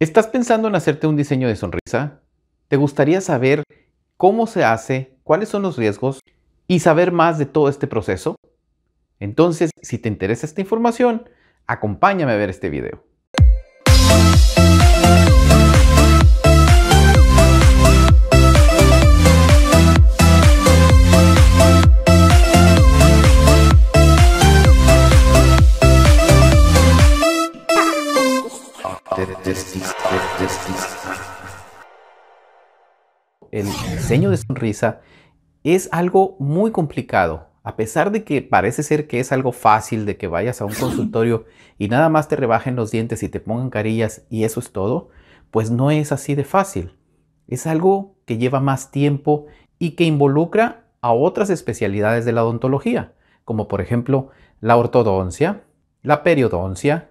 ¿Estás pensando en hacerte un diseño de sonrisa? ¿Te gustaría saber cómo se hace, cuáles son los riesgos y saber más de todo este proceso? Entonces, si te interesa esta información, acompáñame a ver este video. El diseño de sonrisa es algo muy complicado. A pesar de que parece ser que es algo fácil de que vayas a un consultorio y nada más te rebajen los dientes y te pongan carillas y eso es todo, pues no es así de fácil. Es algo que lleva más tiempo y que involucra a otras especialidades de la odontología, como por ejemplo la ortodoncia, la periodoncia,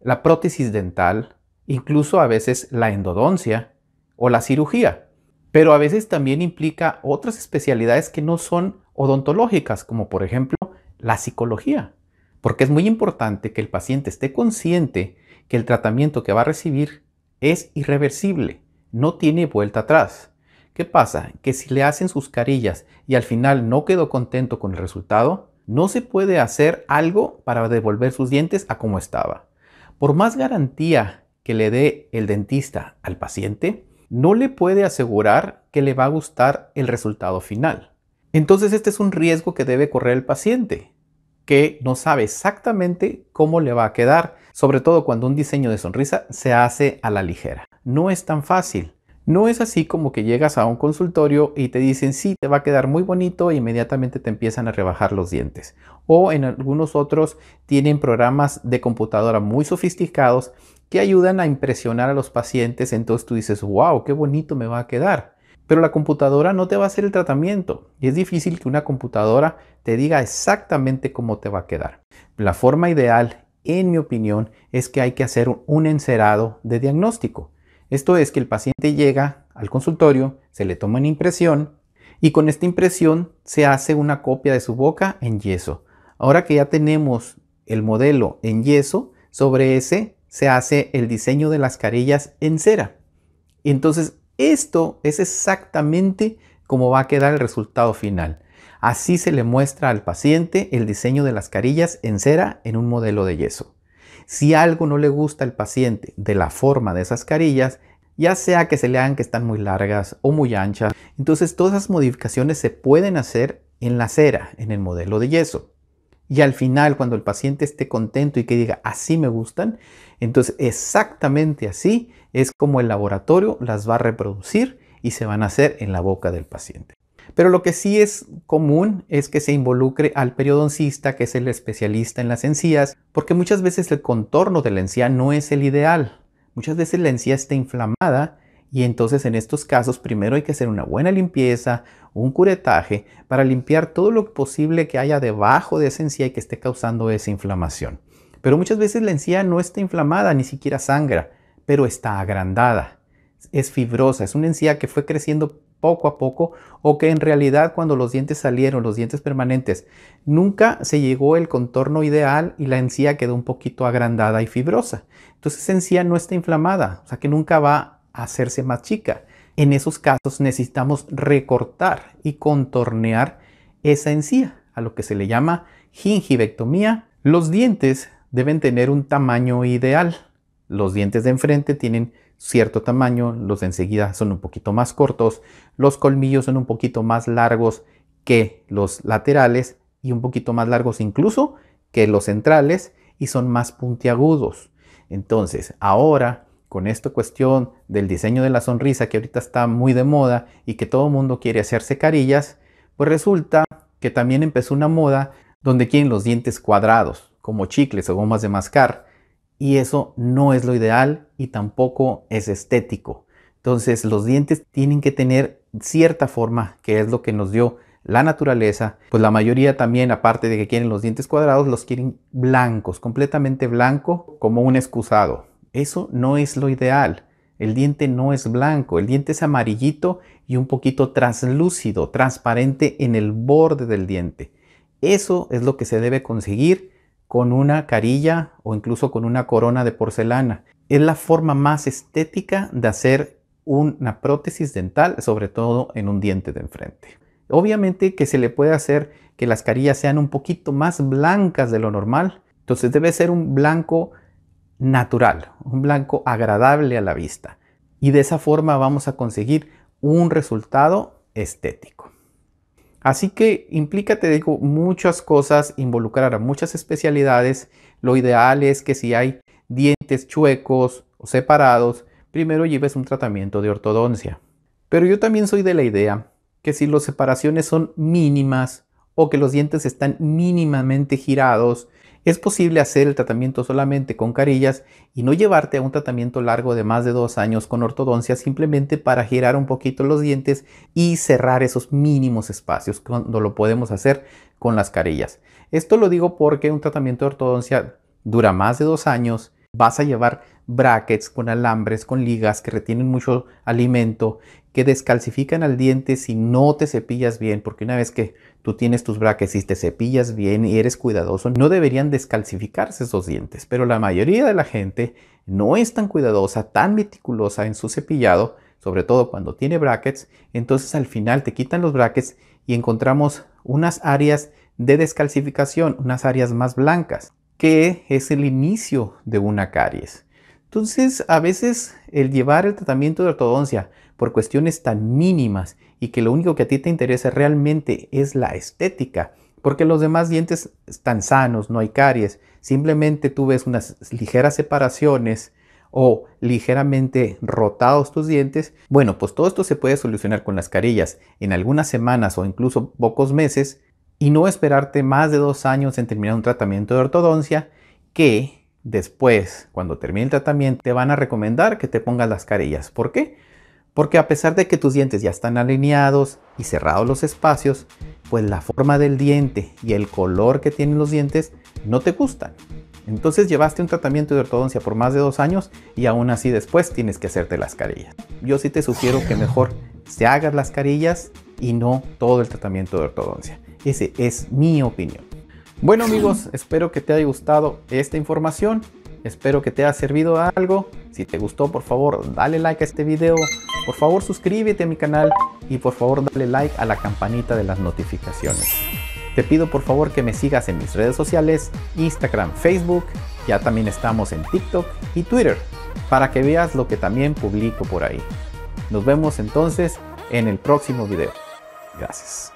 la prótesis dental, incluso a veces la endodoncia o la cirugía. Pero a veces también implica otras especialidades que no son odontológicas, como por ejemplo la psicología. Porque es muy importante que el paciente esté consciente que el tratamiento que va a recibir es irreversible, no tiene vuelta atrás. ¿Qué pasa? Que si le hacen sus carillas y al final no quedó contento con el resultado, no se puede hacer algo para devolver sus dientes a como estaba. Por más garantía que le dé el dentista al paciente, no le puede asegurar que le va a gustar el resultado final. Entonces este es un riesgo que debe correr el paciente, que no sabe exactamente cómo le va a quedar, sobre todo cuando un diseño de sonrisa se hace a la ligera. No es tan fácil. No es así como que llegas a un consultorio y te dicen, sí, te va a quedar muy bonito e inmediatamente te empiezan a rebajar los dientes. O en algunos otros tienen programas de computadora muy sofisticados que ayudan a impresionar a los pacientes, entonces tú dices, wow, qué bonito me va a quedar. Pero la computadora no te va a hacer el tratamiento y es difícil que una computadora te diga exactamente cómo te va a quedar. La forma ideal, en mi opinión, es que hay que hacer un encerado de diagnóstico. Esto es que el paciente llega al consultorio, se le toma una impresión y con esta impresión se hace una copia de su boca en yeso. Ahora que ya tenemos el modelo en yeso, sobre ese se hace el diseño de las carillas en cera. Entonces, esto es exactamente como va a quedar el resultado final. Así se le muestra al paciente el diseño de las carillas en cera en un modelo de yeso. Si algo no le gusta al paciente de la forma de esas carillas, ya sea que se le hagan que están muy largas o muy anchas, entonces todas esas modificaciones se pueden hacer en la cera, en el modelo de yeso. Y al final, cuando el paciente esté contento y que diga, así me gustan, entonces exactamente así es como el laboratorio las va a reproducir y se van a hacer en la boca del paciente. Pero lo que sí es común es que se involucre al periodoncista, que es el especialista en las encías, porque muchas veces el contorno de la encía no es el ideal. Muchas veces la encía está inflamada y entonces en estos casos primero hay que hacer una buena limpieza, un curetaje, para limpiar todo lo posible que haya debajo de esa encía y que esté causando esa inflamación. Pero muchas veces la encía no está inflamada, ni siquiera sangra, pero está agrandada. Es fibrosa, es una encía que fue creciendo poco a poco o que en realidad cuando los dientes salieron, los dientes permanentes, nunca se llegó el contorno ideal y la encía quedó un poquito agrandada y fibrosa. Entonces esa encía no está inflamada, o sea que nunca va a hacerse más chica. En esos casos necesitamos recortar y contornear esa encía, a lo que se le llama gingivectomía. Los dientes deben tener un tamaño ideal. Los dientes de enfrente tienen cierto tamaño, los de enseguida son un poquito más cortos, los colmillos son un poquito más largos que los laterales y un poquito más largos incluso que los centrales y son más puntiagudos. Entonces, ahora con esta cuestión del diseño de la sonrisa que ahorita está muy de moda y que todo el mundo quiere hacerse carillas, pues resulta que también empezó una moda donde quieren los dientes cuadrados, como chicles o gomas de mascar y eso no es lo ideal y tampoco es estético. Entonces los dientes tienen que tener cierta forma, que es lo que nos dio la naturaleza, pues la mayoría también, aparte de que quieren los dientes cuadrados, los quieren blancos, completamente blanco, como un excusado. Eso no es lo ideal. El diente no es blanco, el diente es amarillito y un poquito translúcido, transparente en el borde del diente. Eso es lo que se debe conseguir con una carilla o incluso con una corona de porcelana. Es la forma más estética de hacer una prótesis dental, sobre todo en un diente de enfrente. Obviamente que se le puede hacer que las carillas sean un poquito más blancas de lo normal, entonces debe ser un blanco natural, un blanco agradable a la vista. Y de esa forma vamos a conseguir un resultado estético. Así que implica, te digo, muchas cosas, involucrar a muchas especialidades. Lo ideal es que si hay dientes chuecos o separados, primero lleves un tratamiento de ortodoncia. Pero yo también soy de la idea que si las separaciones son mínimas o que los dientes están mínimamente girados, es posible hacer el tratamiento solamente con carillas y no llevarte a un tratamiento largo de más de dos años con ortodoncia simplemente para girar un poquito los dientes y cerrar esos mínimos espacios cuando lo podemos hacer con las carillas. Esto lo digo porque un tratamiento de ortodoncia dura más de dos años, vas a llevar brackets, con alambres, con ligas que retienen mucho alimento, que descalcifican al diente si no te cepillas bien, porque una vez que tú tienes tus brackets y te cepillas bien y eres cuidadoso, no deberían descalcificarse esos dientes, pero la mayoría de la gente no es tan cuidadosa, tan meticulosa en su cepillado, sobre todo cuando tiene brackets, entonces al final te quitan los brackets y encontramos unas áreas de descalcificación, unas áreas más blancas, que es el inicio de una caries. Entonces, a veces el llevar el tratamiento de ortodoncia por cuestiones tan mínimas y que lo único que a ti te interesa realmente es la estética, porque los demás dientes están sanos, no hay caries, simplemente tú ves unas ligeras separaciones o ligeramente rotados tus dientes, bueno, pues todo esto se puede solucionar con las carillas en algunas semanas o incluso pocos meses y no esperarte más de dos años en terminar un tratamiento de ortodoncia que Después, cuando termine el tratamiento, te van a recomendar que te pongas las carillas. ¿Por qué? Porque a pesar de que tus dientes ya están alineados y cerrados los espacios, pues la forma del diente y el color que tienen los dientes no te gustan. Entonces llevaste un tratamiento de ortodoncia por más de dos años y aún así después tienes que hacerte las carillas. Yo sí te sugiero que mejor se hagas las carillas y no todo el tratamiento de ortodoncia. Esa es mi opinión. Bueno amigos, espero que te haya gustado esta información. Espero que te haya servido algo. Si te gustó, por favor, dale like a este video. Por favor, suscríbete a mi canal y por favor, dale like a la campanita de las notificaciones. Te pido por favor que me sigas en mis redes sociales, Instagram, Facebook, ya también estamos en TikTok y Twitter, para que veas lo que también publico por ahí. Nos vemos entonces en el próximo video. Gracias.